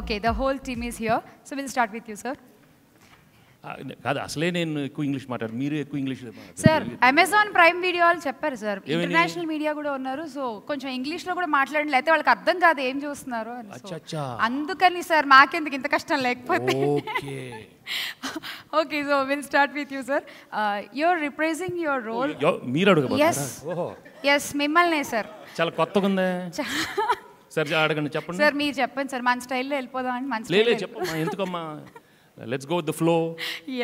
Okay the whole team is here so will start with you sir కాదు అసలే నేను ఎక్కువ ఇంగ్లీష్ మాట్లాడు మీరు ఎక్కువ English sir Amazon prime video వాళ్ళు చెప్పారు సార్ ఇంటర్నేషనల్ మీడియా కూడా ఉన్నారు సో కొంచెం ఇంగ్లీష్ లో కూడా మాట్లాడిన అయితే వాళ్ళకి అర్థం కాదు ఏం చూస్తున్నారు అందుకని సార్ మాకెందుకు ఇంత కష్టం లేకపోతే okay so will start with you sir your reprising your role మీరు అడుగు ఎస్ ఎస్ మిమ్మల్నే సార్ చాలా కొత్తగా ఉంది సార్ అడగండి చెప్పండి సార్ మీరు చెప్పండి సార్ మన స్టైల్లో వెళ్ళిపోదాం అని మంచి లేదు చెప్పమ్మా ఎందుకమ్మా let's go with the flow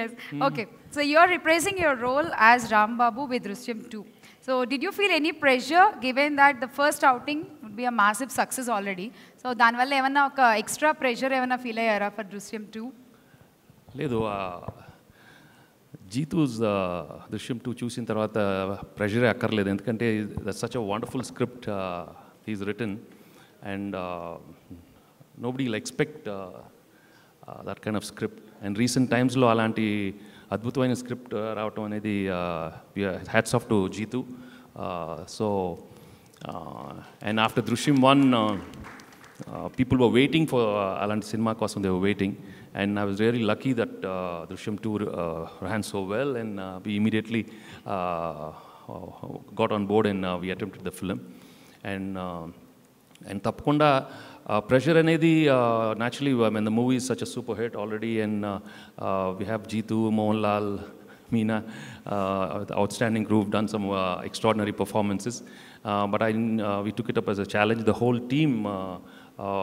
yes okay so you are reprising your role as Ram Babu with Drishyam two so did you feel any pressure given that the first outing would be a massive success already so దానివల్ల ఏమన్నా ఒక extra pressure ఏమైనా feel అయ్యారా for Drishyam two లేదు Jeethu's Drishyam two చూసిన తర్వాత ప్రెషరే అక్కర్లేదు ఎందుకంటే that such a wonderful script is return and uh, nobody will expect uh, uh, that kind of script. And recent times, lo alanti adbutwain script raavatam anedi hats off to Jitu. Uh, so, and after Drushim one, people were waiting for uh, alanti cinema kosam, they were waiting. And I was really lucky that uh, Drushim 2 ran so well and we immediately got on board and we attempted the film. And and tapkunda pressure and uh, naturally, I mean, the movie is such a super hit already, and uh, uh, we have Jitu, Mohanlal, Meena, uh, outstanding group, done some uh, extraordinary performances. but I, we took it up as a challenge. The whole team of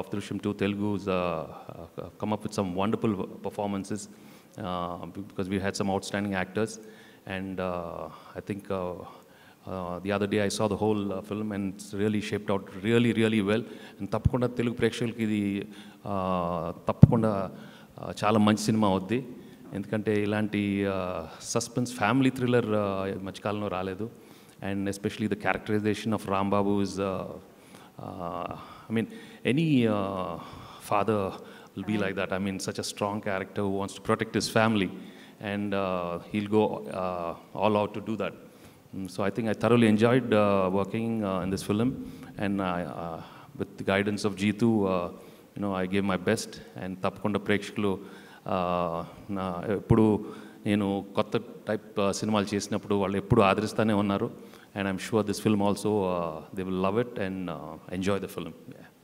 Drushim 2 Telugu has come up with some wonderful performances because we had some outstanding actors. And I think Uh, the other day I saw the whole uh, film and it's really shaped out really, తప్పకుండా తెలుగు ప్రేక్షకులకి ఇది uh, తప్పకుండా uh, చాలా మంచి cinema అవుద్ది ఎందుకంటే ఇలాంటి suspense family thriller మధ్యకాలంలో రాలేదు and especially the characterisation of Rambabu is I mean any father will be like that I mean such a strong character wants to protect his family and he'll go all out to do that So I think I thoroughly enjoyed uh, working uh, in this film, and uh, with the guidance of Jitu, you know, I gave my best. And తప్పకుండా ప్రేక్షకులు ఎప్పుడు నేను కొత్త type సినిమాలు చేసినప్పుడు వాళ్ళు ఎప్పుడు ఆదరిస్తూనే ఉన్నారు and I'm sure this film also they will love it and enjoy the film